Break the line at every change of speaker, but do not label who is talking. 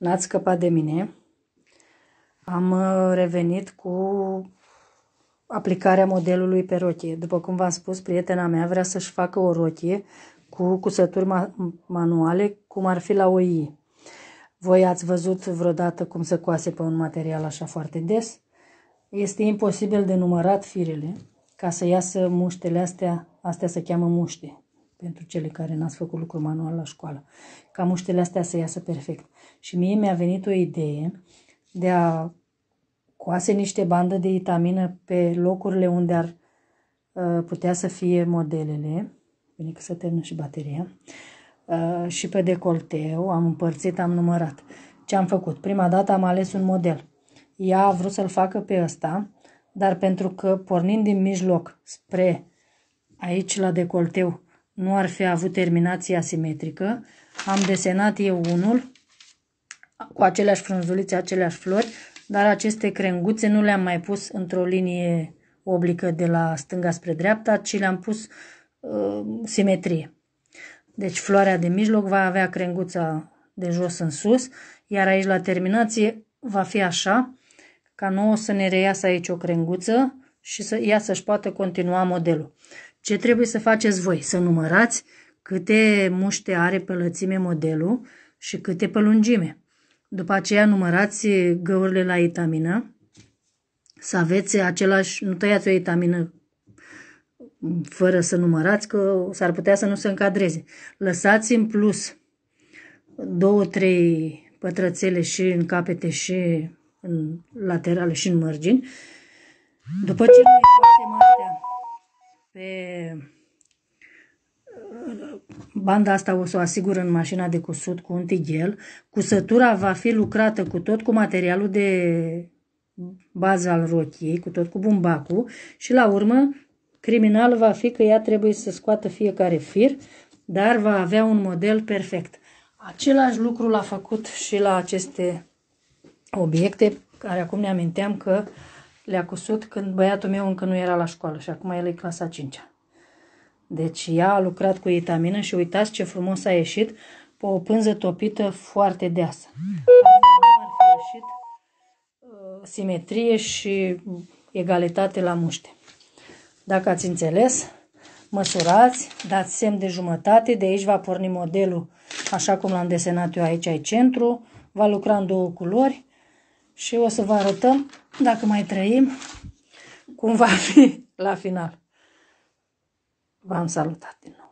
N-ați scăpat de mine. Am uh, revenit cu aplicarea modelului pe rochie. După cum v-am spus, prietena mea vrea să-și facă o rochie cu cusături ma- manuale, cum ar fi la OI. Voi ați văzut vreodată cum se coase pe un material așa foarte des? Este imposibil de numărat firele ca să iasă muștele astea, astea se cheamă muște pentru cele care n-ați făcut lucru manual la școală, ca muștele astea să iasă perfect. Și mie mi-a venit o idee de a coase niște bandă de itamină pe locurile unde ar uh, putea să fie modelele, bine că să termină și bateria, uh, și pe decolteu, am împărțit, am numărat. Ce am făcut? Prima dată am ales un model. Ea a vrut să-l facă pe ăsta, dar pentru că pornind din mijloc spre aici la decolteu nu ar fi avut terminație asimetrică. Am desenat eu unul cu aceleași frunzulițe, aceleași flori, dar aceste crenguțe nu le-am mai pus într-o linie oblică de la stânga spre dreapta, ci le-am pus uh, simetrie. Deci floarea de mijloc va avea crenguța de jos în sus, iar aici la terminație va fi așa, ca nouă să ne reiasă aici o crenguță și să, ea să-și poată continua modelul. Ce trebuie să faceți voi? Să numărați câte muște are pe lățime modelul și câte pe lungime. După aceea numărați găurile la etamină, să aveți același, nu tăiați o etamină fără să numărați, că s-ar putea să nu se încadreze. Lăsați în plus două, trei pătrățele și în capete și în laterale și în mărgini. După ce noi coasem pe banda asta o să o asigur în mașina de cusut cu un tigel. Cusătura va fi lucrată cu tot cu materialul de bază al rochiei, cu tot cu bumbacul și la urmă criminal va fi că ea trebuie să scoată fiecare fir, dar va avea un model perfect. Același lucru l-a făcut și la aceste obiecte care acum ne aminteam că uh, le-a cusut când băiatul meu încă nu era la școală și acum el e clasa 5 -a. Deci ea a lucrat cu itamină și uitați ce frumos a ieșit pe o pânză topită foarte deasă. Ar fi ieșit uh, simetrie și egalitate la muște. Dacă ați înțeles, măsurați, dați semn de jumătate, de aici va porni modelul așa cum l-am desenat eu aici, ai centru, va lucra în două culori, și o să vă arătăm dacă mai trăim cum va fi la final. V-am salutat din nou.